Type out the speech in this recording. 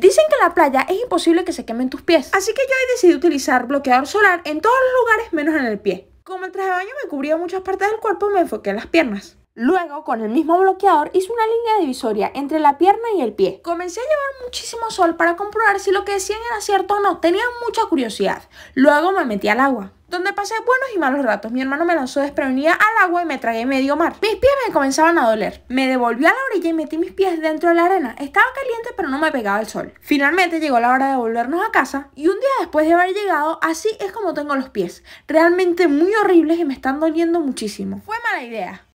Dicen que en la playa es imposible que se quemen tus pies, así que yo he decidido utilizar bloqueador solar en todos los lugares menos en el pie. Como el traje de baño me cubría muchas partes del cuerpo, me enfoqué en las piernas. Luego, con el mismo bloqueador, hice una línea divisoria entre la pierna y el pie. Comencé a llevar muchísimo sol para comprobar si lo que decían era cierto o no. Tenía mucha curiosidad. Luego me metí al agua donde pasé buenos y malos ratos. Mi hermano me lanzó desprevenida al agua y me tragué medio mar. Mis pies me comenzaban a doler. Me devolví a la orilla y metí mis pies dentro de la arena. Estaba caliente pero no me pegaba el sol. Finalmente llegó la hora de volvernos a casa y un día después de haber llegado, así es como tengo los pies. Realmente muy horribles y me están doliendo muchísimo. Fue mala idea.